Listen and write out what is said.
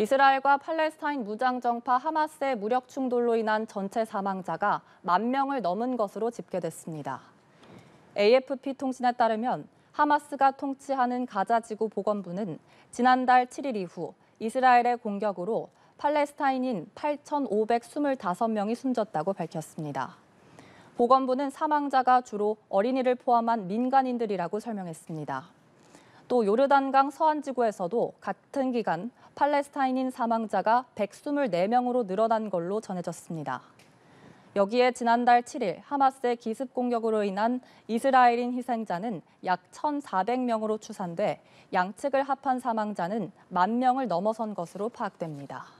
이스라엘과 팔레스타인 무장정파 하마스의 무력 충돌로 인한 전체 사망자가 만 명을 넘은 것으로 집계됐습니다. AFP 통신에 따르면 하마스가 통치하는 가자지구 보건부는 지난달 7일 이후 이스라엘의 공격으로 팔레스타인인 8,525명이 숨졌다고 밝혔습니다. 보건부는 사망자가 주로 어린이를 포함한 민간인들이라고 설명했습니다. 또 요르단강 서안지구에서도 같은 기간 팔레스타인인 사망자가 124명으로 늘어난 걸로 전해졌습니다. 여기에 지난달 7일 하마스의 기습 공격으로 인한 이스라엘인 희생자는 약 1,400명으로 추산돼 양측을 합한 사망자는 만 명을 넘어선 것으로 파악됩니다.